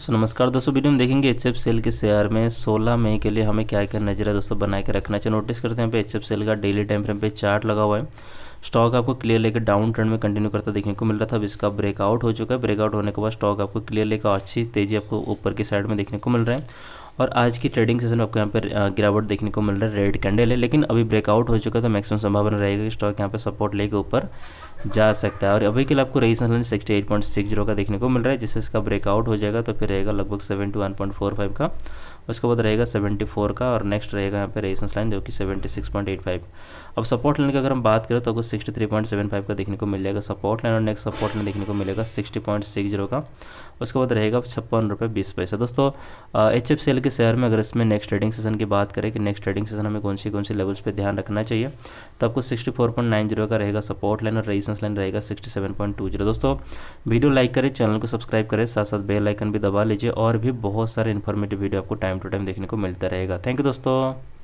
सो नमस्कार दोस्तों वीडियो में देखेंगे एच एफ सेल के शेयर में 16 मई के लिए हमें क्या क्या है दोस्तों बना के रखना चाहिए नोटिस करते हैं पे एच सेल का डेली टाइम फ्रेम पे चार्ट लगा हुआ है स्टॉक आपको क्लियर लेकर डाउन ट्रेंड में कंटिन्यू करता देखने को मिल रहा था अब इसका ब्रेकआउट हो चुका है ब्रेकआउट होने के बाद स्टॉक आपको क्लियर लेकर अच्छी तेजी आपको ऊपर की साइड में देखने को मिल रहा है और आज की ट्रेडिंग सेशन में आपको यहाँ पर गिरावट देखने को मिल रहा है रेड कैंडल है लेकिन अभी ब्रेकआउट हो चुका है तो मैक्सिमम संभावना रहेगा कि स्टॉक यहाँ पर सपोर्ट लेके ऊपर जा सकता है और अभी के लिए आपको resistance line sixty eight point six zero का देखने को मिल रहा है जिससे इसका ब्रेकआउट हो जाएगा तो फिर रहेगा लगभग seventy one point four five का उसके बाद रहेगा सेवेंटी फोर का और नेक्स्ट रहेगा यहाँ पे रेजिस्टेंस लाइन जो कि seventy six point eight five अब सपोर्ट लाइन की अगर हम बात करें तो आपको sixty three point seven five का देखने को मिल जाएगा सपोर्ट लाइन और नेक्स्ट सपोर्ट लाइन देखने को मिलेगा सिक्सटी पॉइंट सिक्स जीरो का उसके बाद रहेगा छप्पन रुपये बीस पैसा दोस्तों एच एफ के शेयर में अगर इसमें नेक्स्ट ट्रेडिंग सेशन की बात करें कि नेक्स्ट ट्रेडिंग सेशन हमें कौन सी कौन सी लेवल्स पर ध्यान रखना चाहिए तो आपको sixty four point nine zero का रहेगा सपोर्ट लाइन और रेजिस्टेंस रेजिस्टेंस लाइन रहेगा sixty seven point two zero दोस्तों वीडियो लाइक करें चैनल को सब्सक्राइब करें साथ साथ बेल आइकन भी दबा लीजिए और भी बहुत सारे इन्फॉर्मेटिव वीडियो आपको टाइम टू टाइम देखने को मिलता रहेगा थैंक यू दोस्तों